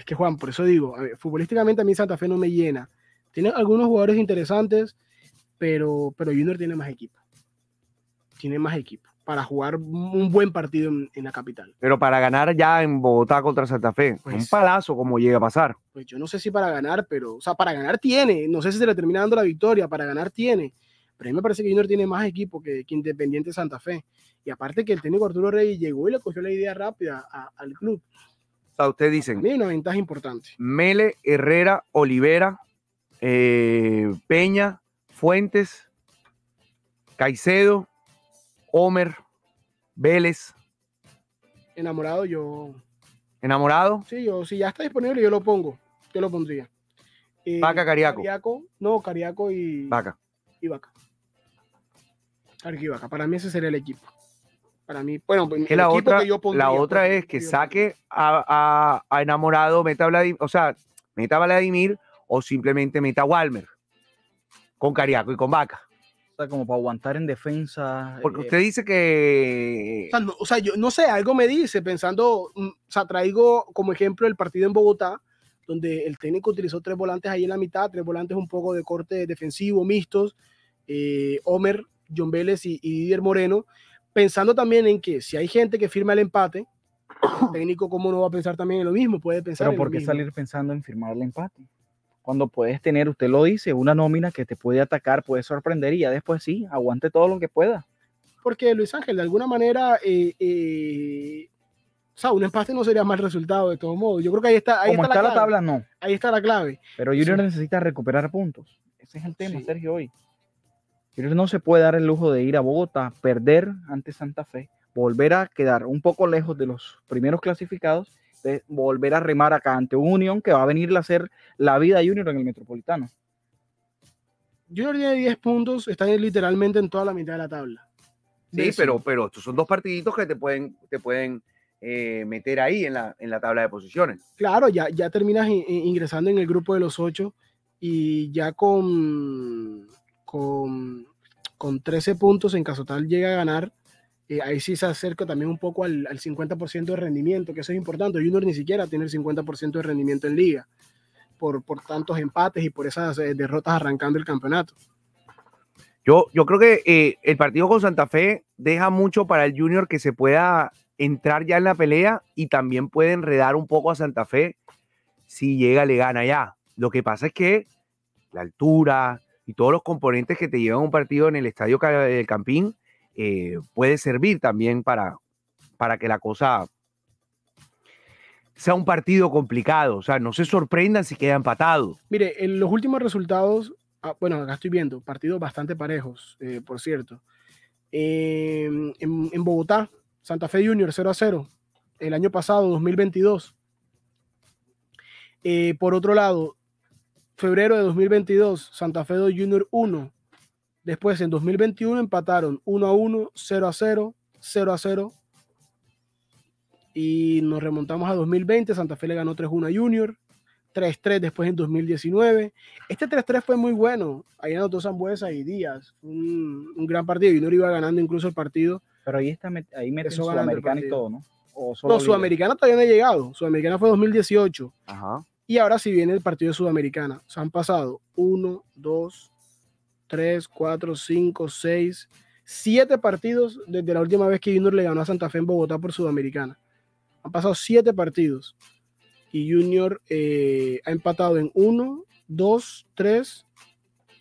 es que Juan, por eso digo, futbolísticamente a mí Santa Fe no me llena. Tiene algunos jugadores interesantes, pero, pero Junior tiene más equipo. Tiene más equipo para jugar un buen partido en, la capital. Pero para ganar ya en Bogotá contra Santa Fe, un pues, palazo como llega a pasar. Pues yo no sé si para ganar, pero, o sea, para ganar tiene, no sé si se le termina dando la victoria, para ganar tiene, pero a mí me parece que Junior tiene más equipo que, Independiente Santa Fe. Y aparte que el técnico Arturo Rey llegó y le cogió la idea rápida al club. Ustedes dicen. A una ventaja importante. Mele, Herrera, Olivera, eh, Peña, Fuentes, Caicedo, Homer, Vélez. Enamorado, yo. ¿Enamorado? Sí, yo, si ya está disponible, yo lo pongo. Yo lo pondría. Eh, Vaca, Cariaco. No, Cariaco y. Vaca. Y Vaca. Para mí ese sería el equipo. Para mí, bueno, pues, la otra, la pues, otra es que saque a, enamorado, meta Vladimir, o sea, meta o simplemente meta Walmer con Cariaco y con Vaca. O sea, como para aguantar en defensa. Porque eh, usted dice que. O sea, yo no sé, algo me dice, pensando, mm, o sea, traigo como ejemplo el partido en Bogotá, donde el técnico utilizó tres volantes ahí en la mitad, tres volantes un poco de corte defensivo, mixtos, eh, Homer, John Vélez y, y Didier Moreno pensando también en que si hay gente que firma el empate, el técnico cómo no va a pensar también en lo mismo, puede pensar Pero ¿por qué salir pensando en firmar el empate? Cuando puedes tener, usted lo dice, una nómina que te puede atacar, puede sorprender y ya después sí, aguante todo lo que pueda. Porque Luis Ángel, de alguna manera, eh, eh, o sea, un empate no sería mal resultado de todos modos. Yo creo que ahí está, ahí está, la, clave. tabla, no. Ahí está la clave. Pero Junior necesita recuperar puntos. Ese es el tema, Sergio, hoy. Junior no se puede dar el lujo de ir a Bogotá, perder ante Santa Fe, volver a quedar un poco lejos de los primeros clasificados, de volver a remar acá ante un Unión que va a venir a hacer la vida Junior en el Metropolitano. Junior tiene 10 puntos, está literalmente en toda la mitad de la tabla. Sí, pero, pero estos son dos partiditos que te pueden, te pueden eh, meter ahí en la, en la, tabla de posiciones. Claro, ya, ya terminas ingresando en el grupo de los 8 y ya con, con con 13 puntos en caso tal llega a ganar. Eh, ahí sí se acerca también un poco al, 50% de rendimiento, que eso es importante. Junior ni siquiera tiene el 50% de rendimiento en liga por, tantos empates y por esas eh, derrotas arrancando el campeonato. Yo, yo creo que eh, el partido con Santa Fe deja mucho para el Junior que se pueda entrar ya en la pelea y también puede enredar un poco a Santa Fe si llega, le gana ya. Lo que pasa es que la altura, y todos los componentes que te llevan un partido en el Estadio del Campín eh, puede servir también para, para que la cosa sea un partido complicado. O sea, no se sorprendan si queda empatado. Mire, en los últimos resultados, ah, bueno, acá estoy viendo, partidos bastante parejos, eh, por cierto. Eh, en, Bogotá, Santa Fe Junior 0 a 0, el año pasado, 2022. por otro lado, febrero de 2022, Santa Fe 2 Junior 1. Después en 2021 empataron 1 a 1, 0 a 0, 0 a 0. Y nos remontamos a 2020, Santa Fe le ganó 3-1 a Junior, 3-3 después en 2019. Este 3-3 fue muy bueno. Ahí anotó Zambuesa y Díaz. Un, gran partido. Junior iba ganando incluso el partido. Pero ahí está, ahí Sudamericana y todo, ¿no? no, Sudamericana todavía no ha llegado. Sudamericana fue 2018. Ajá. Y ahora sí viene el partido de Sudamericana. O Se han pasado 1, 2, 3, 4, 5, 6, 7 partidos desde la última vez que Junior le ganó a Santa Fe en Bogotá por Sudamericana. Han pasado 7 partidos y Junior eh, ha empatado en 1, 2, 3,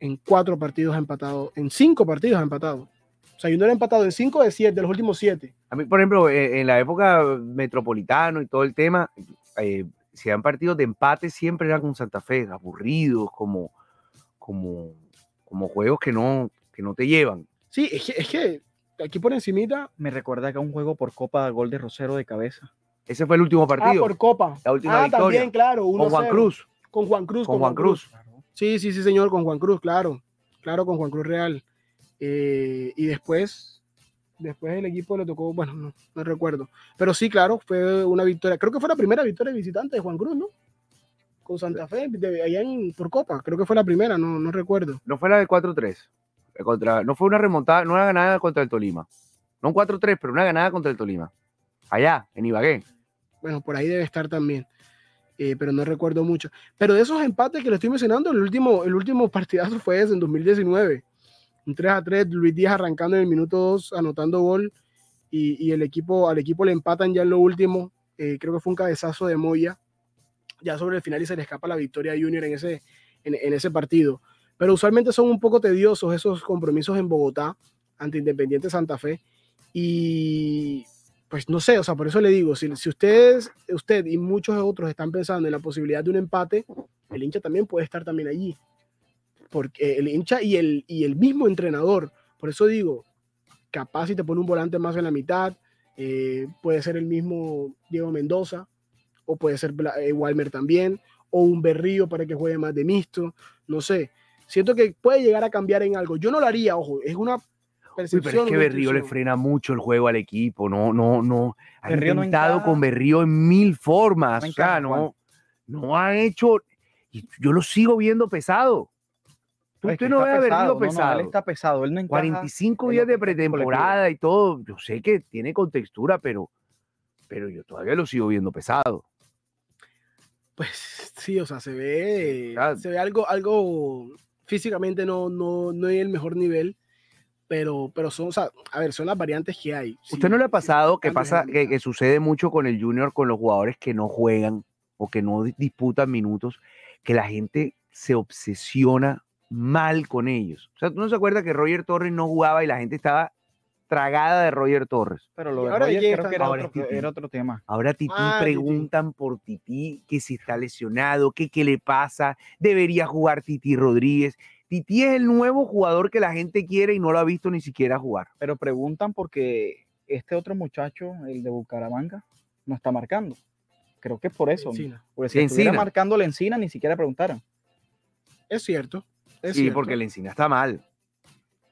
en 4 partidos ha empatado, en 5 partidos ha empatado. O sea, Junior ha empatado en 5 de 7, de los últimos 7. A mí, por ejemplo, eh, en la época metropolitana y todo el tema, eh, si eran partidos de empate, siempre eran con Santa Fe, aburridos, como, como, como juegos que no, que no te llevan. Sí, es que, aquí por encimita me recuerda que un juego por Copa gol de Rosero de cabeza. Ese fue el último partido. Ah, por Copa. La última ah, también, claro. Con Juan Cruz. Con Juan Cruz. Con, Juan, Cruz. Sí, sí, sí, señor, con Juan Cruz, claro. Claro, con Juan Cruz Real. Eh, y después, Después el equipo le tocó, bueno, no, no recuerdo. Pero sí, claro, fue una victoria. Creo que fue la primera victoria de visitante de Juan Cruz, ¿no? Con Santa Fe, allá por Copa. Creo que fue la primera, no, no recuerdo. No fue la del 4-3. Eh, contra, no fue una remontada, no una ganada contra el Tolima. No un 4-3, pero una ganada contra el Tolima. Allá, en Ibagué. Bueno, por ahí debe estar también. Eh, pero no recuerdo mucho. Pero de esos empates que le estoy mencionando, el último, el último partidazo fue ese en 2019. 3 a 3, Luis Díaz arrancando en el minuto 2, anotando gol y, el equipo, al equipo le empatan ya en lo último, eh, creo que fue un cabezazo de Moya, ya sobre el final y se le escapa la victoria a Junior en ese, en, ese partido. Pero usualmente son un poco tediosos esos compromisos en Bogotá ante Independiente Santa Fe y pues no sé, o sea, por eso le digo, si, si, ustedes, usted y muchos otros están pensando en la posibilidad de un empate, el hincha también puede estar también allí porque el hincha y el, el mismo entrenador. Por eso digo, capaz si te pone un volante más en la mitad, eh, puede ser el mismo Diego Mendoza, o puede ser eh, Walmer también, o un Berrío para que juegue más de mixto, no sé. Siento que puede llegar a cambiar en algo. Yo no lo haría, ojo, es una percepción pero es que Berrío le frena mucho el juego al equipo. No, no, no. Ha Berrío intentado con Berrío en mil formas. No, no, no, ha hecho. Yo lo sigo viendo pesado usted no ve haber pesado, pesado. está pesado. Él no 45 días de pretemporada y todo. Yo sé que tiene contextura, pero, pero yo todavía lo sigo viendo pesado. Pues sí, o sea, se ve, se ve algo, algo físicamente no, no, no es el mejor nivel, pero, pero son, a ver, son las variantes que hay. ¿Usted no le ha pasado que pasa, que, que sucede mucho con el junior, con los jugadores que no juegan o que no disputan minutos, que la gente se obsesiona mal con ellos. O sea, tú no se acuerdas que Roger Torres no jugaba y la gente estaba tragada de Roger Torres. Pero lo de que era otro, tema. Ahora ah, Tití preguntan por Tití, que si está lesionado, que qué le pasa, debería jugar Titi Rodríguez. Titi es el nuevo jugador que la gente quiere y no lo ha visto ni siquiera jugar. Pero preguntan porque este otro muchacho, el de Bucaramanga, no está marcando. Creo que es por eso. ¿no? Porque si estuviera marcando la encina, ni siquiera preguntaran. Es cierto. Sí, porque la encina está mal.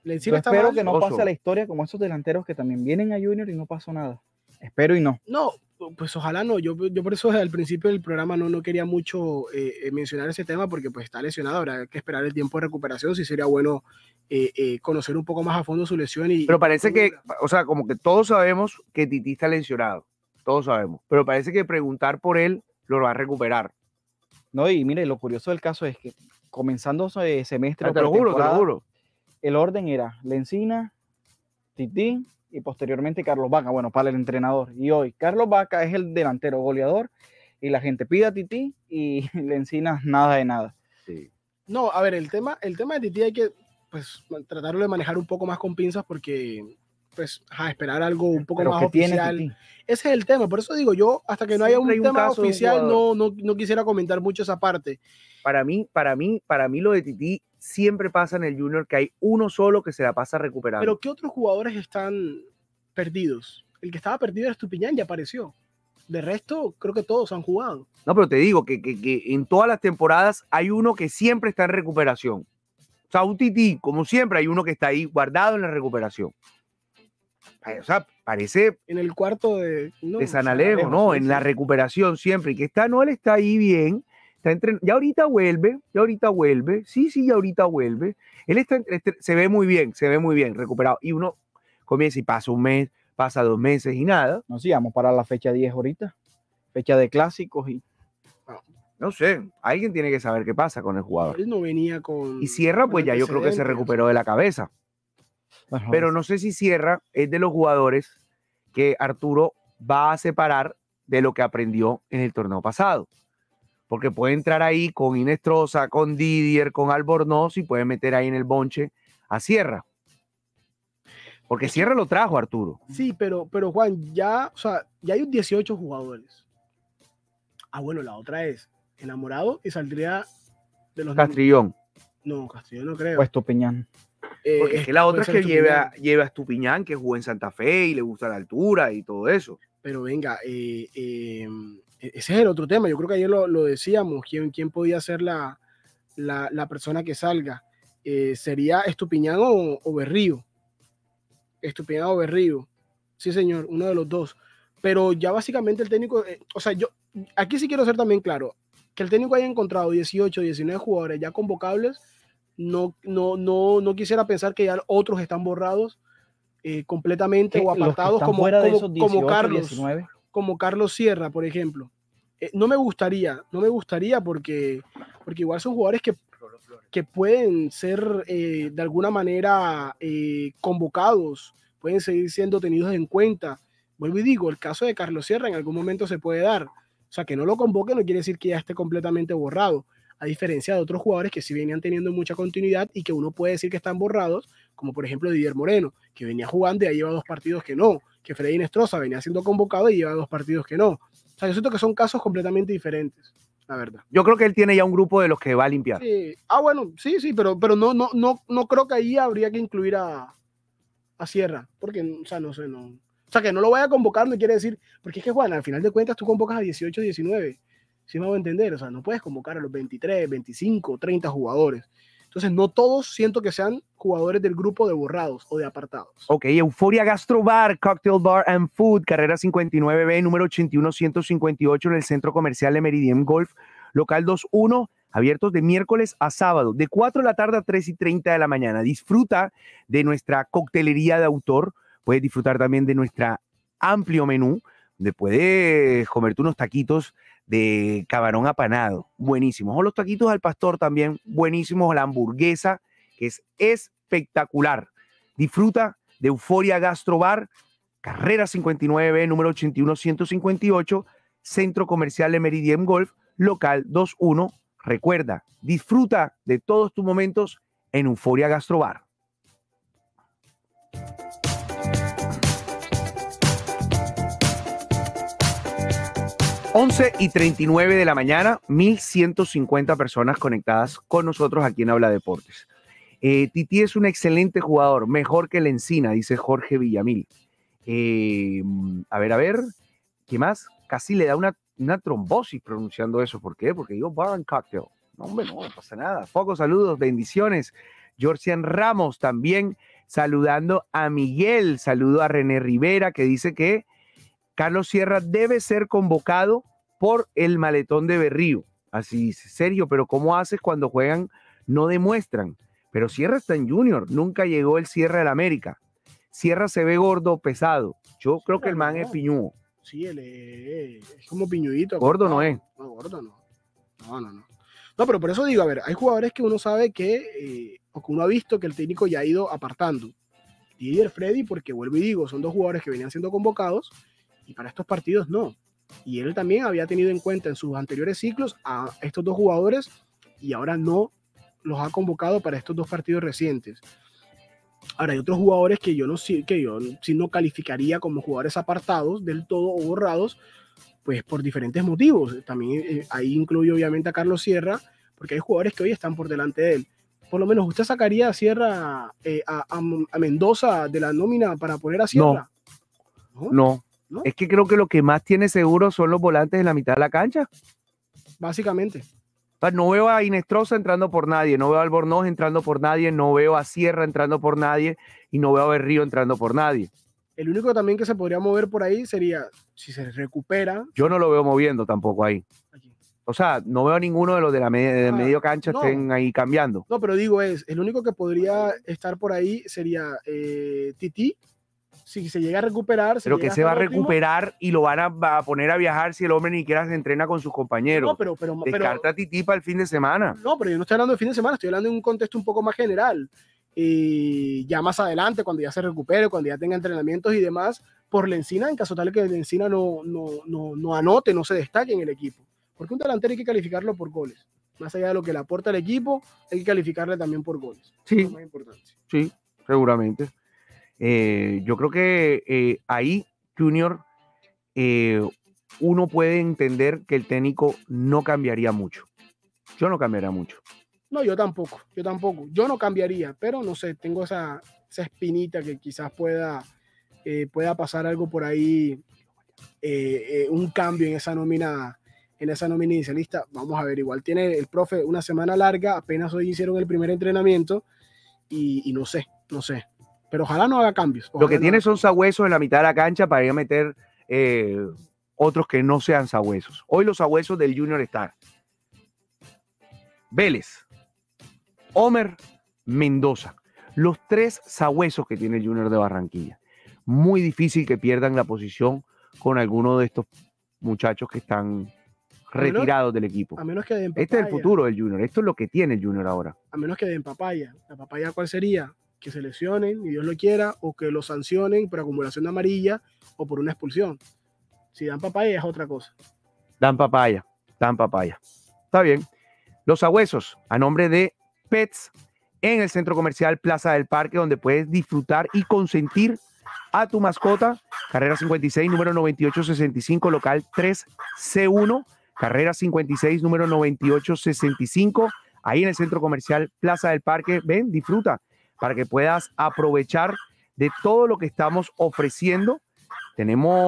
La está espero que no pase la historia como esos delanteros que también vienen a Junior y no pasó nada. Espero y no. No, pues ojalá no. Yo, por eso al principio del programa no, no quería mucho eh, eh, mencionar ese tema porque pues está lesionado. Habrá que esperar el tiempo de recuperación. Si sería bueno eh, conocer un poco más a fondo su lesión. pero parece que, o sea, como que todos sabemos que Titi está lesionado. Todos sabemos. Pero parece que preguntar por él lo va a recuperar. No, y mire, lo curioso del caso es que comenzando eh, semestre. Ah, lo El orden era Lencina, Tití y posteriormente Carlos Vaca, bueno, para el entrenador. Y hoy Carlos Vaca es el delantero goleador y la gente pide a Tití y Lencina nada de nada. Sí. No, a ver, el tema, el tema de Tití hay que pues, tratarlo de manejar un poco más con pinzas porque pues, a esperar algo un poco más oficial. Ese es el tema, por eso digo yo, hasta que no haya un, tema oficial, no, no, no quisiera comentar mucho esa parte. Para mí, para mí, para mí lo de Titi siempre pasa en el Junior que hay uno solo que se la pasa recuperando. Pero ¿qué otros jugadores están perdidos? El que estaba perdido era Estupiñán y apareció. De resto, creo que todos han jugado. No, pero te digo que, que, en todas las temporadas hay uno que siempre está en recuperación. O sea, un tití, como siempre, hay uno que está ahí guardado en la recuperación o sea, parece... En el cuarto de... No, San Alejo, ¿no? en la recuperación siempre, y que está él está ahí bien, está ya ahorita vuelve, ya ahorita vuelve, sí, sí, ya ahorita vuelve, él está, se ve muy bien, se ve muy bien, recuperado, y uno comienza y pasa un mes, pasa dos meses y nada. No, sí, vamos para la fecha 10 ahorita, fecha de clásicos y... No sé, alguien tiene que saber qué pasa con el jugador. no venía con... Y cierra pues ya yo creo que se recuperó de la cabeza. Pero no sé si Sierra es de los jugadores que Arturo va a separar de lo que aprendió en el torneo pasado. Porque puede entrar ahí con Inestrosa, con Didier, con Albornoz y puede meter ahí en el bonche a Sierra. Porque Sierra lo trajo, Arturo. Sí, pero, pero Juan, ya, sea, ya hay 18 jugadores. Ah, bueno, la otra es enamorado y saldría de los. Castrillón. No, Castrillón no creo. Puesto Peñán. Eh, Porque es que la otra es que lleva, lleva a Estupiñán, que jugó en Santa Fe y le gusta la altura y todo eso. Pero venga, eh, em, e, ese es el otro tema. Yo creo que ayer lo, lo decíamos, ¿quién, quién podía ser la, persona que salga? Eh, ¿Sería Estupiñán o, Berrío? Estupiñán o Berrío. Sí, señor, uno de los dos. Pero ya básicamente el técnico, o sea, yo aquí sí quiero ser también claro, que el técnico haya encontrado 18, 19 jugadores ya convocables no, no, quisiera pensar que ya otros están borrados eh, completamente o apartados como, Carlos como Carlos Sierra, por ejemplo. Eh, no me gustaría, no me gustaría porque, porque igual son jugadores que, que pueden ser eh, de alguna manera convocados, pueden seguir siendo tenidos en cuenta. Vuelvo y digo, el caso de Carlos Sierra en algún momento se puede dar. O sea, que no lo convoque no quiere decir que ya esté completamente borrado a diferencia de otros jugadores que sí venían teniendo mucha continuidad y que uno puede decir que están borrados, como por ejemplo Didier Moreno, que venía jugando y ha lleva dos partidos que no, que Freddy Nestroza venía siendo convocado y lleva dos partidos que no. O sea, yo siento que son casos completamente diferentes la verdad. Yo creo que él tiene ya un grupo de los que va a limpiar. Ah, bueno, sí, sí, pero, pero no, no, no, no creo que ahí habría que incluir a, a Sierra, porque, o sea, no sé, no. O sea, que no lo vaya a convocar no quiere decir, porque es que, Juan, al final de cuentas tú convocas a 18, 19 si me a entender, o sea, no puedes convocar a los 23, 25, 30 jugadores. Entonces, no todos siento que sean jugadores del grupo de borrados o de apartados. Ok, Euforia Gastro Bar, Cocktail Bar and Food, carrera 59B, número 81 en el Centro Comercial de Meridian Golf, local 21, abiertos de miércoles a sábado, de 4 de la tarde a 3 y 30 de la mañana. Disfruta de nuestra coctelería de autor, puedes disfrutar también de nuestro amplio menú, donde puedes comerte unos taquitos de cabarón apanado, buenísimos. O los taquitos al pastor también, buenísimos. La hamburguesa, que es espectacular. Disfruta de Euforia Gastrobar, carrera 59, número 81158, Centro Comercial de Meridian Golf, local 21. Recuerda, disfruta de todos tus momentos en Euforia Gastrobar. 11 y 39 de la mañana, 1150 personas conectadas con nosotros aquí en Habla Deportes. Eh, Titi es un excelente jugador, mejor que la encina, dice Jorge Villamil. Eh, a ver, a ver, ¿qué más? Casi le da una, trombosis pronunciando eso. ¿Por qué? Porque digo Bar and Cocktail. No, hombre, no, no pasa nada. Pocos saludos, bendiciones. Georgian Ramos también saludando a Miguel. Saludo a René Rivera que dice que Carlos Sierra debe ser convocado por el maletón de Berrío. Así dice, Sergio, pero ¿cómo haces cuando juegan? No demuestran. Pero Sierra está en Junior, nunca llegó el Sierra del América. Sierra se ve gordo, pesado. Yo creo que el man es piñudo. Sí, él es, como piñudito. Gordo no es. No, gordo no. No, no, no. No, pero por eso digo, a ver, hay jugadores que uno sabe que, eh, o que uno ha visto que el técnico ya ha ido apartando. Didier Freddy, porque vuelvo y digo, son dos jugadores que venían siendo convocados y para estos partidos no. Y él también había tenido en cuenta en sus anteriores ciclos a estos dos jugadores y ahora no los ha convocado para estos dos partidos recientes. Ahora hay otros jugadores que yo no que yo si no calificaría como jugadores apartados del todo o borrados, pues por diferentes motivos. También eh, ahí incluye obviamente a Carlos Sierra, porque hay jugadores que hoy están por delante de él. Por lo menos usted sacaría a Sierra eh, a, Mendoza de la nómina para poner a Sierra. no. Es que creo que lo que más tiene seguro son los volantes en la mitad de la cancha. Básicamente. No veo a Inestrosa entrando por nadie, no veo a Albornoz entrando por nadie, no veo a Sierra entrando por nadie y no veo a Berrío entrando por nadie. El único también que se podría mover por ahí sería si se recupera. Yo no lo veo moviendo tampoco ahí. O sea, no veo a ninguno de los de la ah, medio cancha estén ahí cambiando. No, pero digo es, el único que podría estar por ahí sería eh, Titi si se llega a recuperar. pero que se va a recuperar y lo van a, poner a viajar si el hombre ni siquiera se entrena con sus compañeros. No, pero. pero Descarta pero, a Titi para el fin de semana. No, pero yo no estoy hablando de fin de semana, estoy hablando de un contexto un poco más general. Y ya más adelante, cuando ya se recupere, cuando ya tenga entrenamientos y demás, por la encina, en caso tal que Lencina no, no, no, no anote, no se destaque en el equipo. Porque un delantero hay que calificarlo por goles. Más allá de lo que le aporta al equipo, hay que calificarle también por goles. Sí. importante. Sí, seguramente. Eh, yo creo que eh, ahí, Junior, eh, uno puede entender que el técnico no cambiaría mucho. Yo no cambiaría mucho. No, yo tampoco, yo tampoco. Yo no cambiaría, pero no sé, tengo esa, espinita que quizás pueda, pueda pasar algo por ahí, un cambio en esa nómina en esa nómina inicialista. Vamos a ver, igual tiene el profe una semana larga, apenas hoy hicieron el primer entrenamiento y no sé, no sé, pero ojalá no haga cambios. Lo que tiene son sabuesos en la mitad de la cancha para ir a meter eh, otros que no sean sabuesos. Hoy los sabuesos del Junior están Vélez, Homer, Mendoza. Los tres sabuesos que tiene el Junior de Barranquilla. Muy difícil que pierdan la posición con alguno de estos muchachos que están retirados del equipo. A menos que Este es el futuro del Junior. Esto es lo que tiene el Junior ahora. A menos que den papaya. ¿La papaya cuál sería? que se lesionen, ni Dios lo quiera, o que lo sancionen por acumulación de amarilla o por una expulsión. Si dan papaya es otra cosa. Dan papaya, dan papaya. Está bien. Los Agüesos, a nombre de Pets, en el centro comercial Plaza del Parque, donde puedes disfrutar y consentir a tu mascota. Carrera 56, número 9865, local 3C1. Carrera 56, número 9865. Ahí en el centro comercial Plaza del Parque, ven, disfruta para que puedas aprovechar de todo lo que estamos ofreciendo. Tenemos